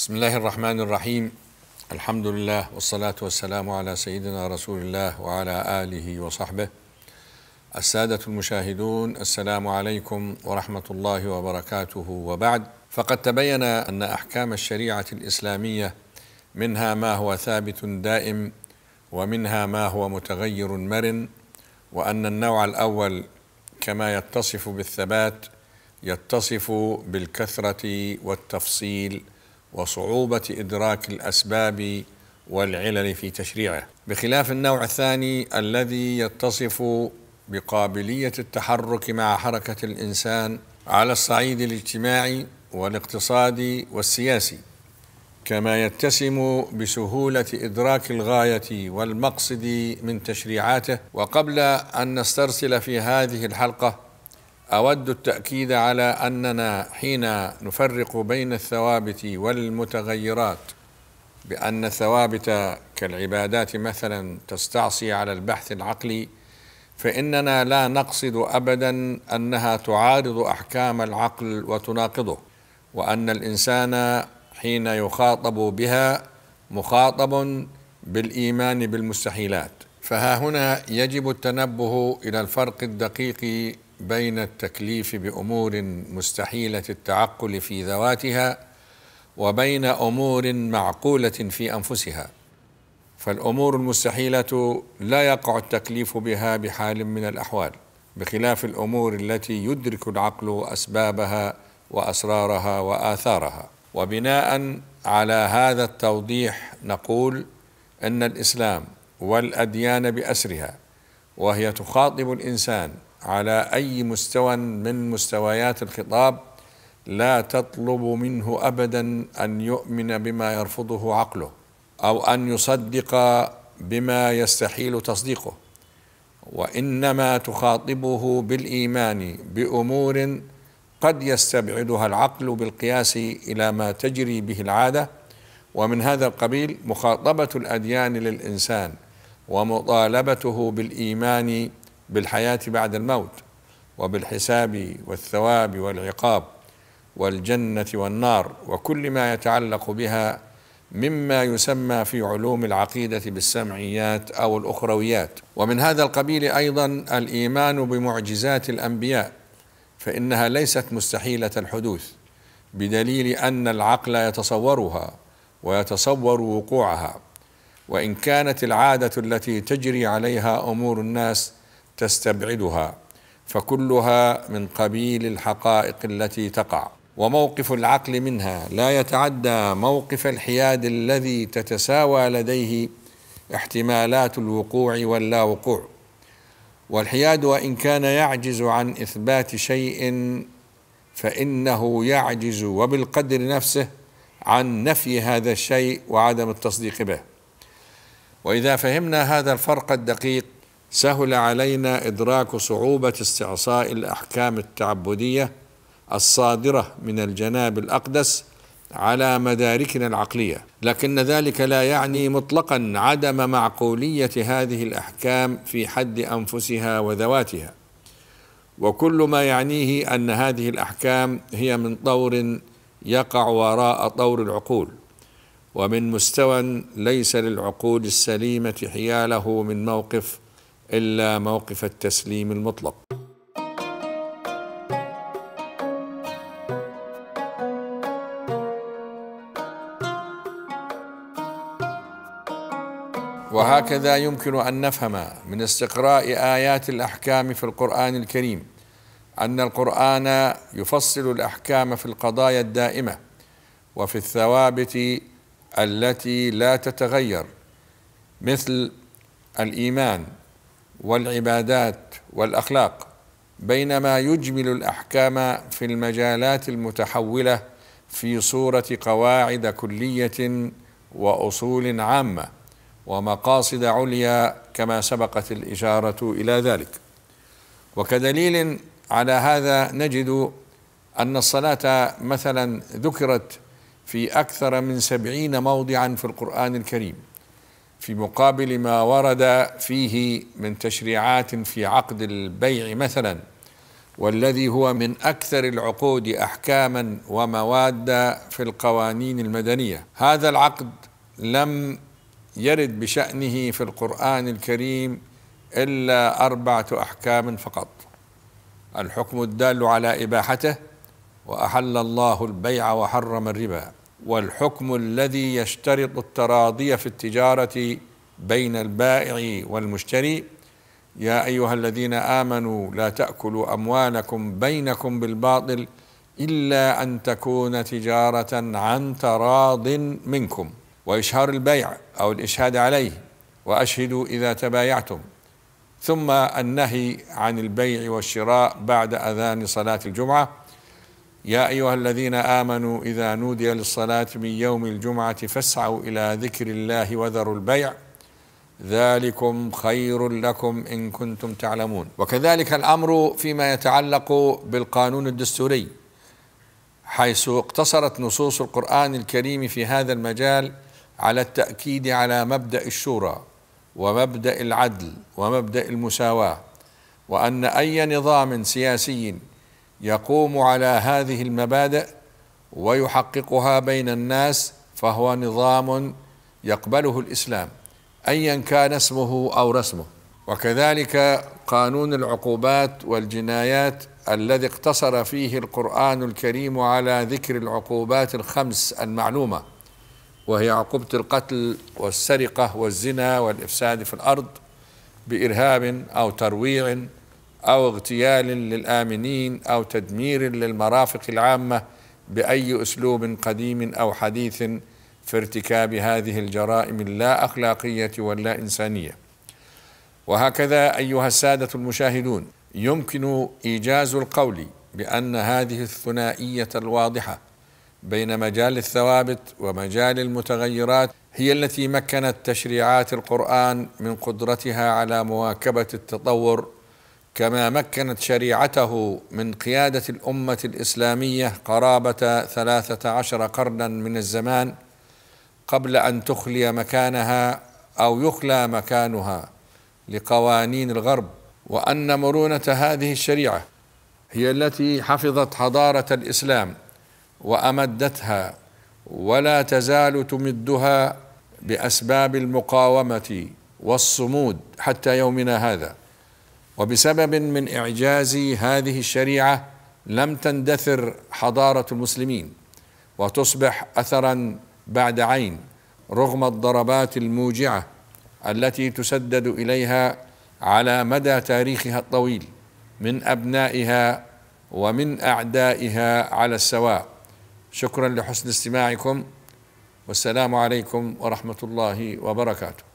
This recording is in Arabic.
بسم الله الرحمن الرحيم الحمد لله والصلاة والسلام على سيدنا رسول الله وعلى آله وصحبه السادة المشاهدون السلام عليكم ورحمة الله وبركاته وبعد فقد تبين أن أحكام الشريعة الإسلامية منها ما هو ثابت دائم ومنها ما هو متغير مرن وأن النوع الأول كما يتصف بالثبات يتصف بالكثرة والتفصيل وصعوبة إدراك الأسباب والعلل في تشريعه بخلاف النوع الثاني الذي يتصف بقابلية التحرك مع حركة الإنسان على الصعيد الاجتماعي والاقتصادي والسياسي كما يتسم بسهولة إدراك الغاية والمقصد من تشريعاته وقبل أن نسترسل في هذه الحلقة اود التاكيد على اننا حين نفرق بين الثوابت والمتغيرات بان الثوابت كالعبادات مثلا تستعصي على البحث العقلي فاننا لا نقصد ابدا انها تعارض احكام العقل وتناقضه وان الانسان حين يخاطب بها مخاطب بالايمان بالمستحيلات فها هنا يجب التنبه الى الفرق الدقيق بين التكليف بامور مستحيله التعقل في ذواتها وبين امور معقوله في انفسها فالامور المستحيله لا يقع التكليف بها بحال من الاحوال بخلاف الامور التي يدرك العقل اسبابها واسرارها واثارها وبناء على هذا التوضيح نقول ان الاسلام والاديان باسرها وهي تخاطب الانسان على اي مستوى من مستويات الخطاب لا تطلب منه ابدا ان يؤمن بما يرفضه عقله او ان يصدق بما يستحيل تصديقه وانما تخاطبه بالايمان بامور قد يستبعدها العقل بالقياس الى ما تجري به العاده ومن هذا القبيل مخاطبه الاديان للانسان ومطالبته بالايمان بالحياه بعد الموت وبالحساب والثواب والعقاب والجنه والنار وكل ما يتعلق بها مما يسمى في علوم العقيده بالسمعيات او الاخرويات ومن هذا القبيل ايضا الايمان بمعجزات الانبياء فانها ليست مستحيله الحدوث بدليل ان العقل يتصورها ويتصور وقوعها وان كانت العاده التي تجري عليها امور الناس تستبعدها فكلها من قبيل الحقائق التي تقع وموقف العقل منها لا يتعدى موقف الحياد الذي تتساوى لديه احتمالات الوقوع واللا وقوع والحياد وان كان يعجز عن اثبات شيء فانه يعجز وبالقدر نفسه عن نفي هذا الشيء وعدم التصديق به واذا فهمنا هذا الفرق الدقيق سهل علينا ادراك صعوبه استعصاء الاحكام التعبديه الصادره من الجناب الاقدس على مداركنا العقليه لكن ذلك لا يعني مطلقا عدم معقوليه هذه الاحكام في حد انفسها وذواتها وكل ما يعنيه ان هذه الاحكام هي من طور يقع وراء طور العقول ومن مستوى ليس للعقول السليمة حياله من موقف إلا موقف التسليم المطلق وهكذا يمكن ان نفهم من استقراء ايات الاحكام في القران الكريم ان القران يفصل الاحكام في القضايا الدائمه وفي الثوابت التي لا تتغير مثل الايمان والعبادات والاخلاق بينما يجمل الاحكام في المجالات المتحوله في صوره قواعد كليه واصول عامه ومقاصد عليا كما سبقت الاشاره الى ذلك وكدليل على هذا نجد ان الصلاه مثلا ذكرت في أكثر من سبعين موضعا في القرآن الكريم في مقابل ما ورد فيه من تشريعات في عقد البيع مثلا والذي هو من أكثر العقود أحكاما ومواد في القوانين المدنية هذا العقد لم يرد بشأنه في القرآن الكريم إلا أربعة أحكام فقط الحكم الدال على إباحته وأحل الله البيع وحرم الربا والحكم الذي يشترط التراضي في التجاره بين البائع والمشتري يا ايها الذين امنوا لا تاكلوا اموالكم بينكم بالباطل الا ان تكون تجاره عن تراض منكم واشهار البيع او الاشهاد عليه واشهدوا اذا تبايعتم ثم النهي عن البيع والشراء بعد اذان صلاه الجمعه يا ايها الذين امنوا اذا نودي للصلاه من يوم الجمعه فاسعوا الى ذكر الله وذروا البيع ذلكم خير لكم ان كنتم تعلمون وكذلك الامر فيما يتعلق بالقانون الدستوري حيث اقتصرت نصوص القران الكريم في هذا المجال على التاكيد على مبدا الشورى ومبدا العدل ومبدا المساواه وان اي نظام سياسي يقوم على هذه المبادئ ويحققها بين الناس فهو نظام يقبله الاسلام ايا كان اسمه او رسمه وكذلك قانون العقوبات والجنايات الذي اقتصر فيه القران الكريم على ذكر العقوبات الخمس المعلومه وهي عقوبه القتل والسرقه والزنا والافساد في الارض بارهاب او ترويع أو اغتيال للآمنين أو تدمير للمرافق العامة بأي أسلوب قديم أو حديث في ارتكاب هذه الجرائم اللا أخلاقية واللا إنسانية وهكذا أيها السادة المشاهدون يمكن إيجاز القول بأن هذه الثنائية الواضحة بين مجال الثوابت ومجال المتغيرات هي التي مكنت تشريعات القرآن من قدرتها على مواكبة التطور كما مكنت شريعته من قيادة الأمة الإسلامية قرابة ثلاثة عشر قرنا من الزمان قبل أن تخلي مكانها أو يخلى مكانها لقوانين الغرب وأن مرونة هذه الشريعة هي التي حفظت حضارة الإسلام وأمدتها ولا تزال تمدها بأسباب المقاومة والصمود حتى يومنا هذا وبسبب من اعجاز هذه الشريعه لم تندثر حضاره المسلمين وتصبح اثرا بعد عين رغم الضربات الموجعه التي تسدد اليها على مدى تاريخها الطويل من ابنائها ومن اعدائها على السواء شكرا لحسن استماعكم والسلام عليكم ورحمه الله وبركاته